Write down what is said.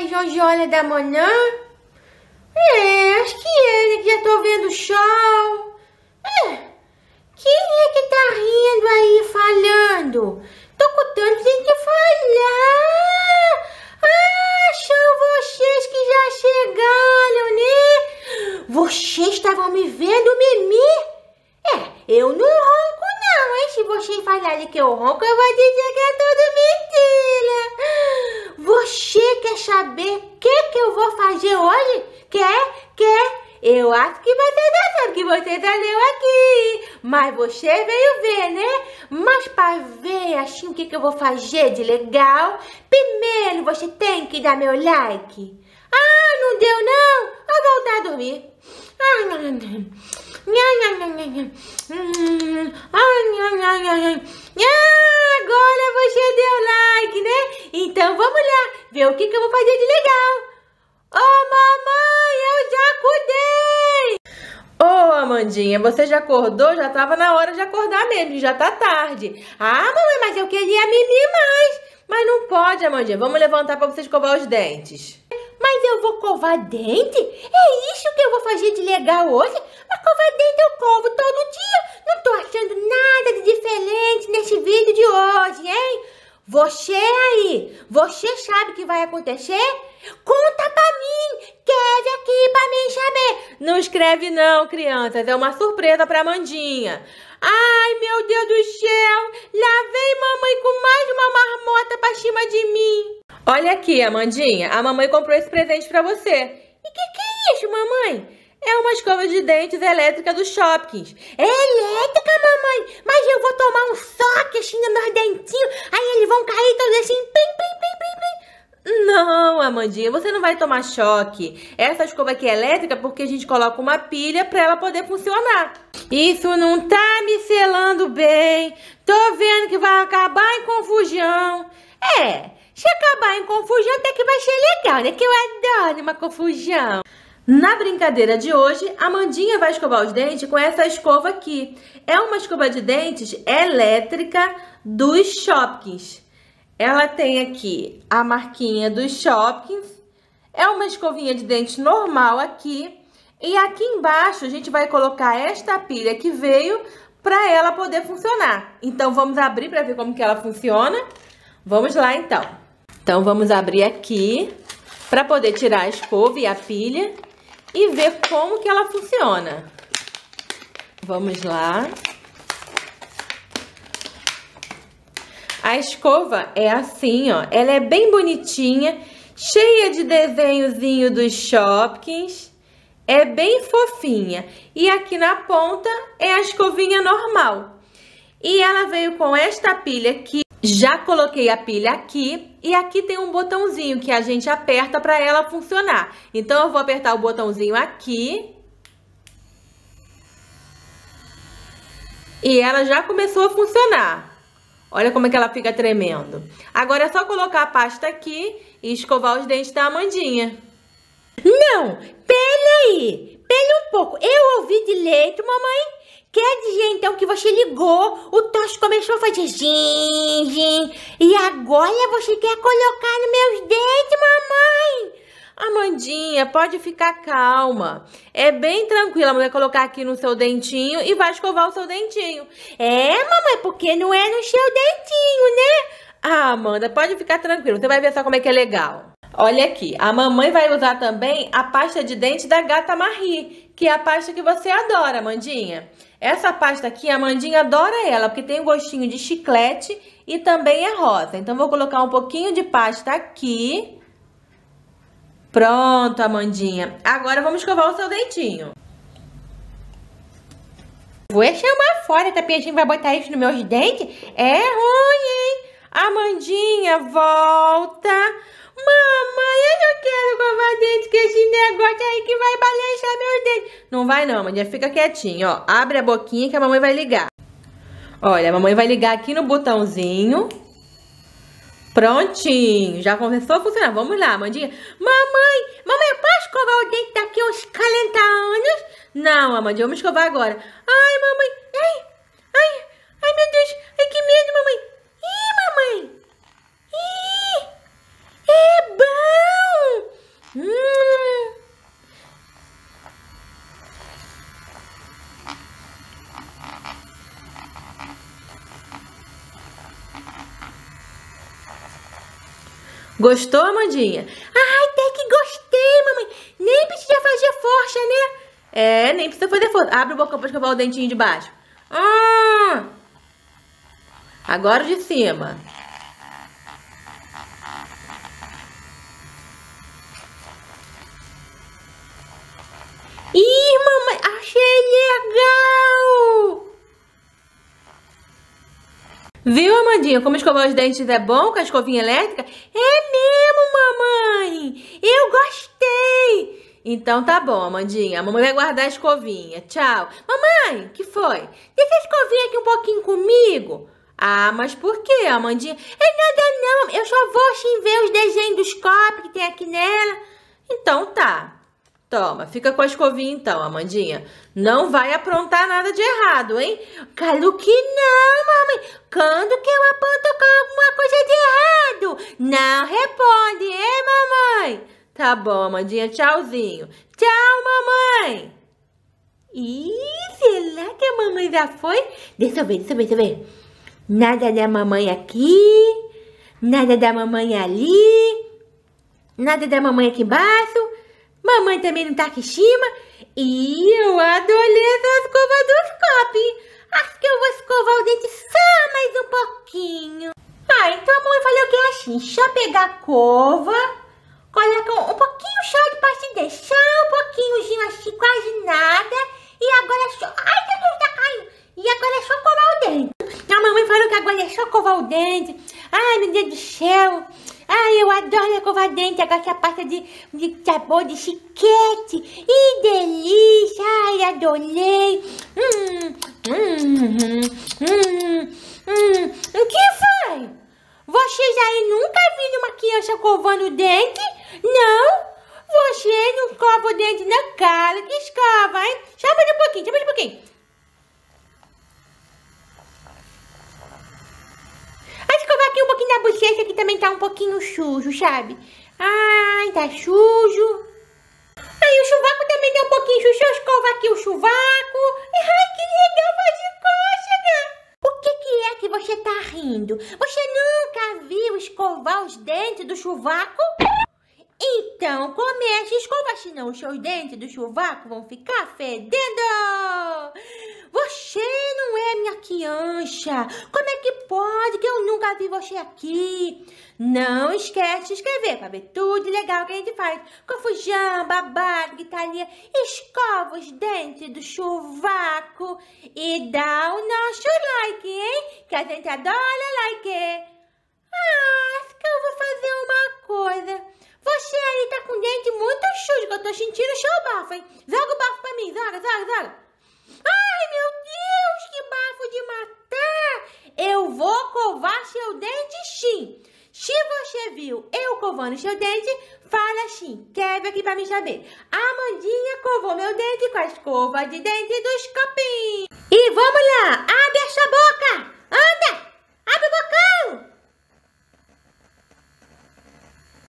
mais de Olha da manhã? É, acho que ele que já tô vendo o show. É. Quem é que tá rindo aí falando? Tô com tanto gente falar. Ah, são vocês que já chegaram, né? Vocês estavam me vendo, Mimi? É, eu não ronco não, hein? Se vocês falarem que eu ronco, eu saber que que eu vou fazer hoje? Quer? Quer? Eu acho que você tá achando que você já tá leu aqui. Mas você veio ver, né? Mas para ver assim o que, que eu vou fazer de legal, primeiro você tem que dar meu like. Ah, não deu não? Vou voltar a dormir. ah não, não, não. Hum, hum, hum. Ai, ai, ai, ai. Ai, ai, ai, agora você deu like, né? Então vamos lá ver o que, que eu vou fazer de legal. Ô, oh, mamãe, eu já acordei! Ô, oh, Amandinha, você já acordou? Já tava na hora de acordar mesmo, já tá tarde. Ah, mamãe, mas eu queria mimir mais. Mas não pode, Amandinha. Vamos levantar pra você escovar os dentes. Mas eu vou covar dente? É isso que eu vou fazer de legal hoje? Mas covar dente eu covo todo dia. Não tô achando nada de diferente neste vídeo de hoje, hein? Você aí, você sabe o que vai acontecer? Conta pra mim, escreve aqui pra mim saber. Não escreve não, crianças, é uma surpresa pra Mandinha. Ai, meu Deus do céu, lá vem mamãe com mais uma marmota pra cima de mim. Olha aqui, Amandinha, a mamãe comprou esse presente pra você. E que que é isso, mamãe? É uma escova de dentes elétrica do Shopkins. É elétrica, mamãe? Mas eu vou tomar um soque assim nos meus dentinhos, aí eles vão cair todos assim, plim, Não, Amandinha, você não vai tomar choque. Essa escova aqui é elétrica porque a gente coloca uma pilha para ela poder funcionar. Isso não tá me selando bem. Tô vendo que vai acabar em confusão. É, se acabar em confusão até que vai ser legal, né? Que eu adoro uma confusão. Na brincadeira de hoje, a Mandinha vai escovar os dentes com essa escova aqui. É uma escova de dentes elétrica dos Shopkins. Ela tem aqui a marquinha dos Shopkins. É uma escovinha de dente normal aqui. E aqui embaixo a gente vai colocar esta pilha que veio para ela poder funcionar. Então vamos abrir para ver como que ela funciona. Vamos lá então. Então vamos abrir aqui para poder tirar a escova e a pilha e ver como que ela funciona. Vamos lá. A escova é assim, ó. Ela é bem bonitinha, cheia de desenhozinho dos Shopkins. É bem fofinha. E aqui na ponta é a escovinha normal. E ela veio com esta pilha aqui. Já coloquei a pilha aqui e aqui tem um botãozinho que a gente aperta para ela funcionar. Então, eu vou apertar o botãozinho aqui. E ela já começou a funcionar. Olha como é que ela fica tremendo. Agora é só colocar a pasta aqui e escovar os dentes da Amandinha. Não, pera aí! Espelha um pouco. Eu ouvi direito, mamãe? Quer é dizer então que você ligou, o tosse começou a fazer gin, gin, e agora você quer colocar nos meus dentes, mamãe? Amandinha, pode ficar calma. É bem tranquila a mulher colocar aqui no seu dentinho e vai escovar o seu dentinho. É, mamãe, porque não é no seu dentinho, né? Ah, Amanda, pode ficar tranquila. Você vai ver só como é que é legal. Olha aqui, a mamãe vai usar também a pasta de dente da Gata Marie, que é a pasta que você adora, Mandinha. Essa pasta aqui, a Mandinha adora ela, porque tem o um gostinho de chiclete e também é rosa. Então, vou colocar um pouquinho de pasta aqui. Pronto, Amandinha. Agora, vamos escovar o seu dentinho. Vou chamar fora, tá peixinho vai botar isso nos meus dentes? É ruim, hein? Amandinha, volta esse negócio aí que vai balançar meus dentes. Não vai não, maninha. Fica quietinho, ó. Abre a boquinha que a mamãe vai ligar. Olha, a mamãe vai ligar aqui no botãozinho. Prontinho, já começou a funcionar. Vamos lá, Amandinha. Mamãe, mamãe, eu posso escovar o dente daqui uns 40 anos? Não, Amandinha, vamos escovar agora. Ai, mamãe, Gostou, Amandinha? Ai, até que gostei, mamãe. Nem precisa fazer força, né? É, nem precisa fazer força. Abre o bocão pra escovar o dentinho de baixo. Hum. Agora o de cima. Ih, mamãe, achei legal! Viu, Amandinha? Como escovar os dentes é bom com a escovinha elétrica? É mesmo, mamãe! Eu gostei! Então tá bom, Amandinha. A mamãe vai guardar a escovinha. Tchau. Mamãe, que foi? Deixa a escovinha aqui um pouquinho comigo. Ah, mas por que, Amandinha? É nada não. Eu só vou sim ver os desenhos dos copos que tem aqui nela. Então tá. Toma, fica com a escovinha então, Amandinha. Não vai aprontar nada de errado, hein? Claro que não, mamãe. Quando que eu aponto com alguma coisa de errado? Não responde, hein, mamãe? Tá bom, Amandinha, tchauzinho. Tchau, mamãe. Ih, será que a mamãe já foi? Deixa eu ver, deixa eu ver, deixa eu ver. Nada da mamãe aqui, nada da mamãe ali, nada da mamãe aqui embaixo mamãe também no Takishima tá e eu adorei essa escova do Scop. Acho que eu vou escovar o dente só mais um pouquinho. Ah, então a mamãe falou que é assim, só pegar a cova, coloca um, pouquinho só de parte de deixar só um pouquinhozinho assim, quase nada. E agora é só... Ai, meu Deus, tá caindo. E agora é só covar o dente. A mamãe falou que agora é só covar o dente. Ai, meu Deus do céu adoro escovar é dente, agora essa pasta de, de sabor de chiquete. E delícia, ai, adorei. Hum, hum, hum, hum, hum. O que foi? Vocês aí nunca viram uma criança covando dente? Não? Você não escova o dente na cara que escova, hein? Chama de um pouquinho, chama de um pouquinho. tá um pouquinho sujo, sabe? Ai, tá sujo. Ai, o chuvaco também deu um pouquinho sujo. Eu aqui o chuvaco. Ai, que legal, de cócega. O que que é que você tá rindo? Você nunca viu escovar os dentes do chuvaco? Então, comece a escovar, senão os seus dentes do chuvaco vão ficar fedendo que ancha! Como é que pode que eu nunca vi você aqui? Não esquece de escrever para ver tudo legal que a gente faz. Confusão, babado, gritaria, escova os dentes do chuvaco e dá o nosso like, hein? Que a gente adora like! Ah, acho que eu vou fazer uma coisa. Você aí tá com dente muito sujo, que eu tô sentindo o seu bafo, hein? você viu eu covando seu dente, fala assim, quebra aqui pra mim saber. A Amandinha covou meu dente com a escova de dente do escopim. E vamos lá, abre essa boca!